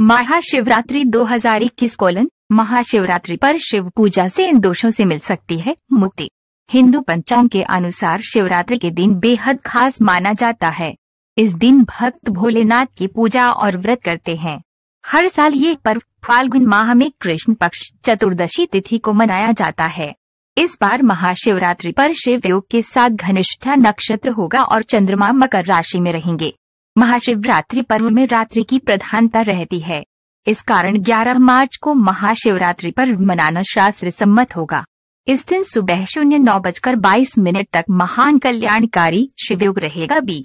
महाशिवरात्रि दो हजार इक्कीस कोलन महाशिवरात्रि पर शिव पूजा से इन दोषों से मिल सकती है मुक्ति हिंदू पंचांग के अनुसार शिवरात्रि के दिन बेहद खास माना जाता है इस दिन भक्त भोलेनाथ की पूजा और व्रत करते हैं हर साल ये पर्व फाल्गुन माह में कृष्ण पक्ष चतुर्दशी तिथि को मनाया जाता है इस बार महाशिवरात्रि पर शिव योग के साथ घनिष्ठा नक्षत्र होगा और चंद्रमा मकर राशि में रहेंगे महाशिवरात्रि पर्व में रात्रि की प्रधानता रहती है इस कारण 11 मार्च को महाशिवरात्रि पर्व मनाना शास्त्र सम्मत होगा इस दिन सुबह शून्य नौ बजकर बाईस मिनट तक महान कल्याणकारी शिवयोग रहेगा भी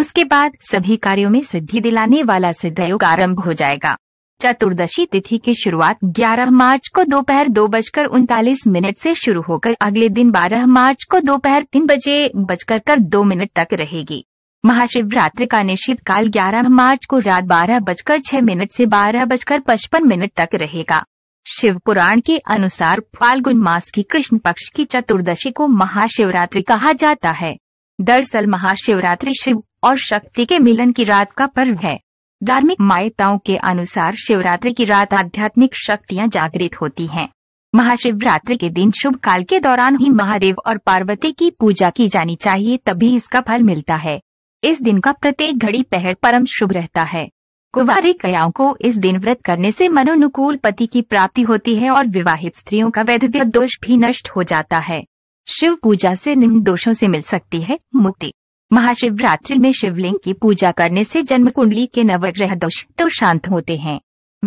उसके बाद सभी कार्यों में सिद्धि दिलाने वाला सिद्ध योग आरम्भ हो जाएगा चतुर्दशी तिथि की शुरुआत 11 मार्च को दोपहर दो, दो बजकर उनतालीस मिनट से शुरू होकर अगले दिन 12 मार्च को दोपहर तीन बजे बजकर कर दो मिनट तक रहेगी महाशिवरात्रि का निश्चित काल 11 मार्च को रात बारह बजकर छह मिनट से बारह बजकर पचपन मिनट तक रहेगा शिव पुराण के अनुसार फाल्गुन मास की कृष्ण पक्ष की चतुर्दशी को महाशिवरात्रि कहा जाता है दरअसल महाशिवरात्रि शिव और शक्ति के मिलन की रात का पर्व है धार्मिक मान्यताओं के अनुसार शिवरात्रि की रात आध्यात्मिक शक्तियां जागृत होती हैं। महाशिवरात्रि के दिन शुभ काल के दौरान ही महादेव और पार्वती की पूजा की जानी चाहिए तभी इसका फल मिलता है इस दिन का प्रत्येक घड़ी पहर परम शुभ रहता है कुवारी कयाओं को इस दिन व्रत करने से मनोनुकूल पति की प्राप्ति होती है और विवाहित स्त्रियों का वैधव्य दोष भी नष्ट हो जाता है शिव पूजा से निम्न दोषों से मिल सकती है मुक्ति महाशिवरात्रि में शिवलिंग की पूजा करने से जन्म कुंडली के नवग्रह दोष तो शांत होते हैं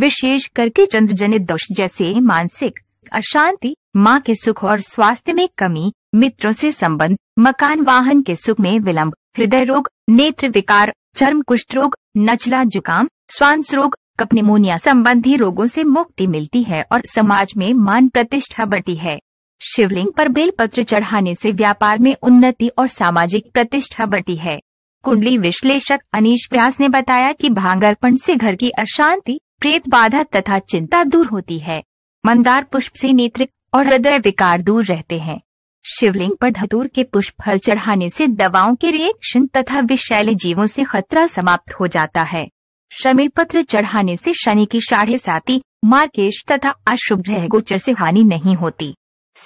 विशेष करके चंद्र जनित दोष जैसे मानसिक अशांति माँ के सुख और स्वास्थ्य में कमी मित्रों से संबंध मकान वाहन के सुख में विलंब हृदय रोग नेत्र विकार चर्म कुष्ठ रोग नचला जुकाम स्वांस रोग कपनिमोनिया संबंधी रोगों से मुक्ति मिलती है और समाज में मान प्रतिष्ठा बढ़ती है शिवलिंग पर बेलपत्र चढ़ाने से व्यापार में उन्नति और सामाजिक प्रतिष्ठा बढ़ती है कुंडली विश्लेषक अनीश व्यास ने बताया कि भांगरपण से घर की अशांति प्रेत बाधा तथा चिंता दूर होती है मंदार पुष्प से नेत्र और हृदय विकार दूर रहते हैं शिवलिंग पर धतूर के पुष्प फल चढ़ाने से दवाओं के रिएक्शन तथा विषैले जीवों से खतरा समाप्त हो जाता है शमी पत्र चढ़ाने से शनि की साढ़े साती मार्केश तथा अशुभ ग्रह गोचर से हानि नहीं होती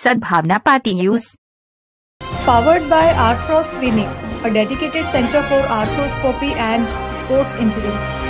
सद्भावना पाती यूज powered by Arthros clinic a dedicated center for arthroscopy and sports